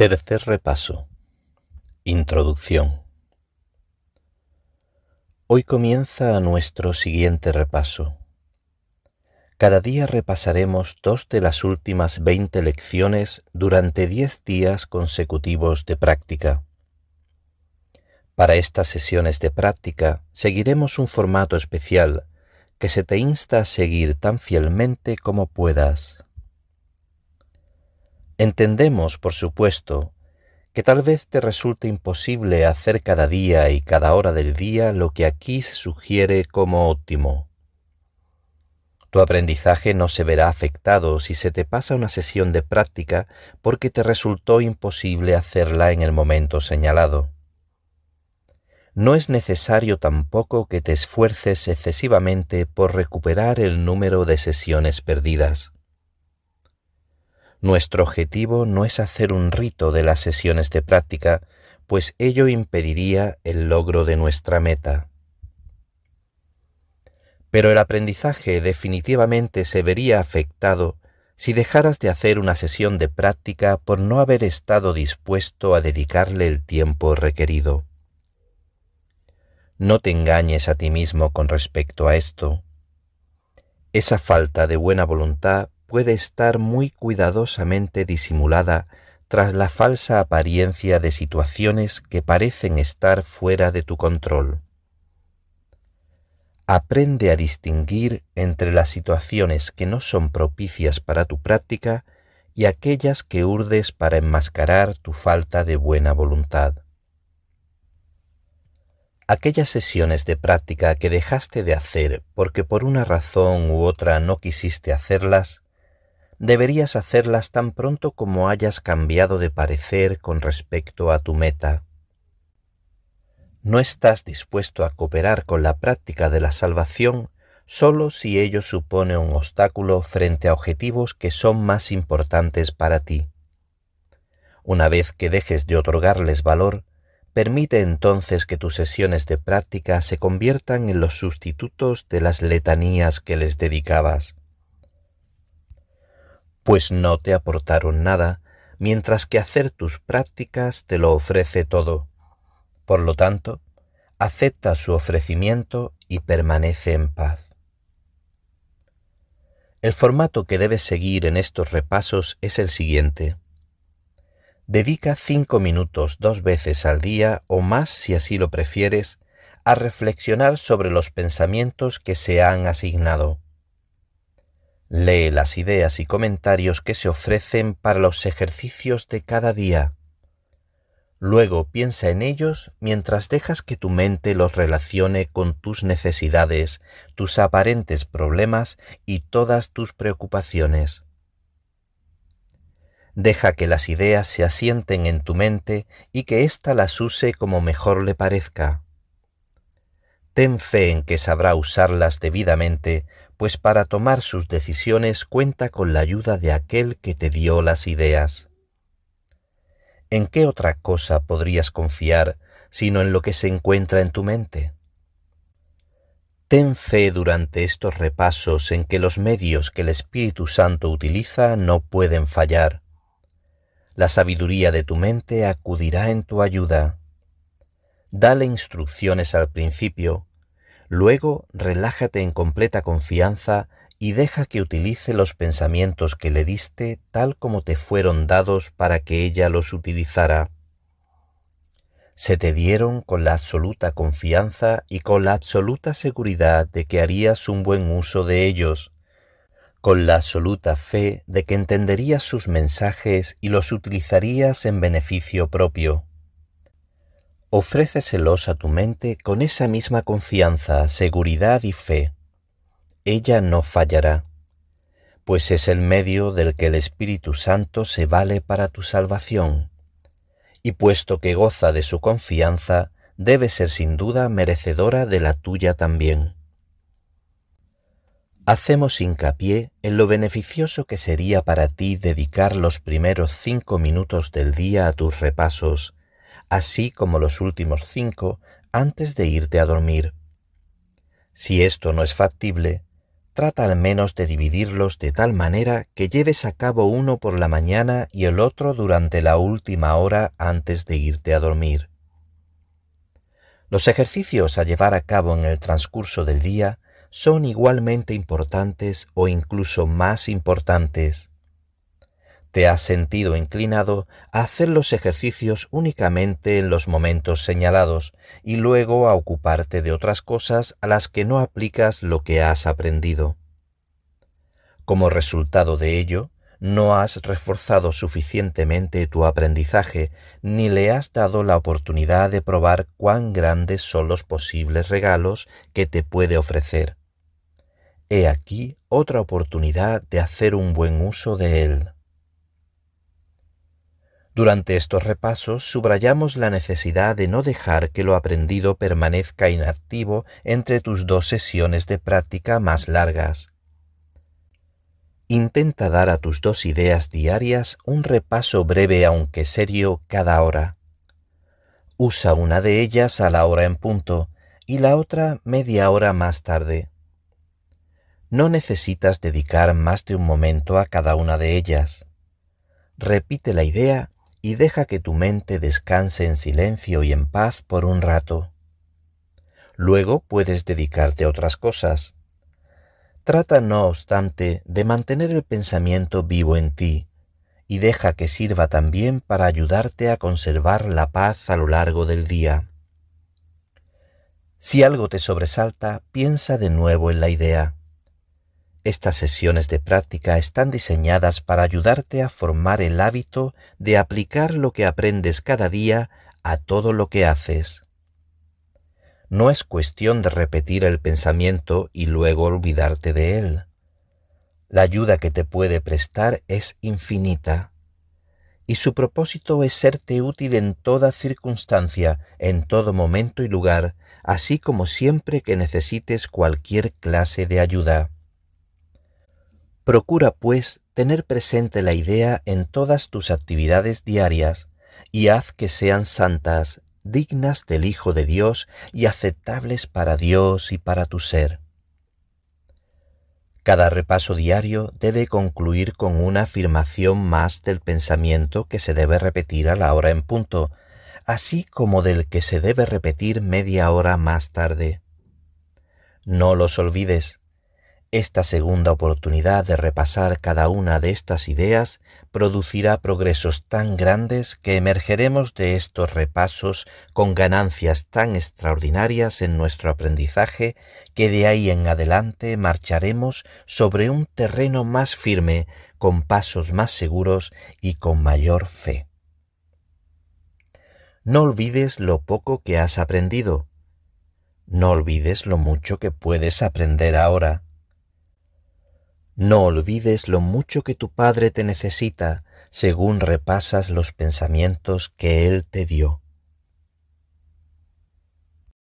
Tercer repaso. Introducción. Hoy comienza nuestro siguiente repaso. Cada día repasaremos dos de las últimas 20 lecciones durante 10 días consecutivos de práctica. Para estas sesiones de práctica seguiremos un formato especial que se te insta a seguir tan fielmente como puedas. Entendemos, por supuesto, que tal vez te resulte imposible hacer cada día y cada hora del día lo que aquí se sugiere como óptimo. Tu aprendizaje no se verá afectado si se te pasa una sesión de práctica porque te resultó imposible hacerla en el momento señalado. No es necesario tampoco que te esfuerces excesivamente por recuperar el número de sesiones perdidas. Nuestro objetivo no es hacer un rito de las sesiones de práctica, pues ello impediría el logro de nuestra meta. Pero el aprendizaje definitivamente se vería afectado si dejaras de hacer una sesión de práctica por no haber estado dispuesto a dedicarle el tiempo requerido. No te engañes a ti mismo con respecto a esto. Esa falta de buena voluntad puede estar muy cuidadosamente disimulada tras la falsa apariencia de situaciones que parecen estar fuera de tu control. Aprende a distinguir entre las situaciones que no son propicias para tu práctica y aquellas que urdes para enmascarar tu falta de buena voluntad. Aquellas sesiones de práctica que dejaste de hacer porque por una razón u otra no quisiste hacerlas, deberías hacerlas tan pronto como hayas cambiado de parecer con respecto a tu meta. No estás dispuesto a cooperar con la práctica de la salvación solo si ello supone un obstáculo frente a objetivos que son más importantes para ti. Una vez que dejes de otorgarles valor, permite entonces que tus sesiones de práctica se conviertan en los sustitutos de las letanías que les dedicabas pues no te aportaron nada, mientras que hacer tus prácticas te lo ofrece todo. Por lo tanto, acepta su ofrecimiento y permanece en paz. El formato que debes seguir en estos repasos es el siguiente. Dedica cinco minutos dos veces al día o más si así lo prefieres a reflexionar sobre los pensamientos que se han asignado. Lee las ideas y comentarios que se ofrecen para los ejercicios de cada día. Luego piensa en ellos mientras dejas que tu mente los relacione con tus necesidades, tus aparentes problemas y todas tus preocupaciones. Deja que las ideas se asienten en tu mente y que ésta las use como mejor le parezca. Ten fe en que sabrá usarlas debidamente pues para tomar sus decisiones cuenta con la ayuda de aquel que te dio las ideas. ¿En qué otra cosa podrías confiar sino en lo que se encuentra en tu mente? Ten fe durante estos repasos en que los medios que el Espíritu Santo utiliza no pueden fallar. La sabiduría de tu mente acudirá en tu ayuda. Dale instrucciones al principio Luego relájate en completa confianza y deja que utilice los pensamientos que le diste tal como te fueron dados para que ella los utilizara. Se te dieron con la absoluta confianza y con la absoluta seguridad de que harías un buen uso de ellos, con la absoluta fe de que entenderías sus mensajes y los utilizarías en beneficio propio. Ofréceselos a tu mente con esa misma confianza, seguridad y fe. Ella no fallará, pues es el medio del que el Espíritu Santo se vale para tu salvación. Y puesto que goza de su confianza, debe ser sin duda merecedora de la tuya también. Hacemos hincapié en lo beneficioso que sería para ti dedicar los primeros cinco minutos del día a tus repasos, así como los últimos cinco antes de irte a dormir. Si esto no es factible, trata al menos de dividirlos de tal manera que lleves a cabo uno por la mañana y el otro durante la última hora antes de irte a dormir. Los ejercicios a llevar a cabo en el transcurso del día son igualmente importantes o incluso más importantes te has sentido inclinado a hacer los ejercicios únicamente en los momentos señalados y luego a ocuparte de otras cosas a las que no aplicas lo que has aprendido. Como resultado de ello, no has reforzado suficientemente tu aprendizaje ni le has dado la oportunidad de probar cuán grandes son los posibles regalos que te puede ofrecer. He aquí otra oportunidad de hacer un buen uso de él. Durante estos repasos subrayamos la necesidad de no dejar que lo aprendido permanezca inactivo entre tus dos sesiones de práctica más largas. Intenta dar a tus dos ideas diarias un repaso breve aunque serio cada hora. Usa una de ellas a la hora en punto y la otra media hora más tarde. No necesitas dedicar más de un momento a cada una de ellas. Repite la idea y deja que tu mente descanse en silencio y en paz por un rato. Luego puedes dedicarte a otras cosas. Trata, no obstante, de mantener el pensamiento vivo en ti y deja que sirva también para ayudarte a conservar la paz a lo largo del día. Si algo te sobresalta, piensa de nuevo en la idea. Estas sesiones de práctica están diseñadas para ayudarte a formar el hábito de aplicar lo que aprendes cada día a todo lo que haces. No es cuestión de repetir el pensamiento y luego olvidarte de él. La ayuda que te puede prestar es infinita y su propósito es serte útil en toda circunstancia, en todo momento y lugar, así como siempre que necesites cualquier clase de ayuda. Procura, pues, tener presente la idea en todas tus actividades diarias y haz que sean santas, dignas del Hijo de Dios y aceptables para Dios y para tu ser. Cada repaso diario debe concluir con una afirmación más del pensamiento que se debe repetir a la hora en punto, así como del que se debe repetir media hora más tarde. No los olvides, esta segunda oportunidad de repasar cada una de estas ideas producirá progresos tan grandes que emergeremos de estos repasos con ganancias tan extraordinarias en nuestro aprendizaje que de ahí en adelante marcharemos sobre un terreno más firme, con pasos más seguros y con mayor fe. No olvides lo poco que has aprendido. No olvides lo mucho que puedes aprender ahora. No olvides lo mucho que tu Padre te necesita según repasas los pensamientos que Él te dio.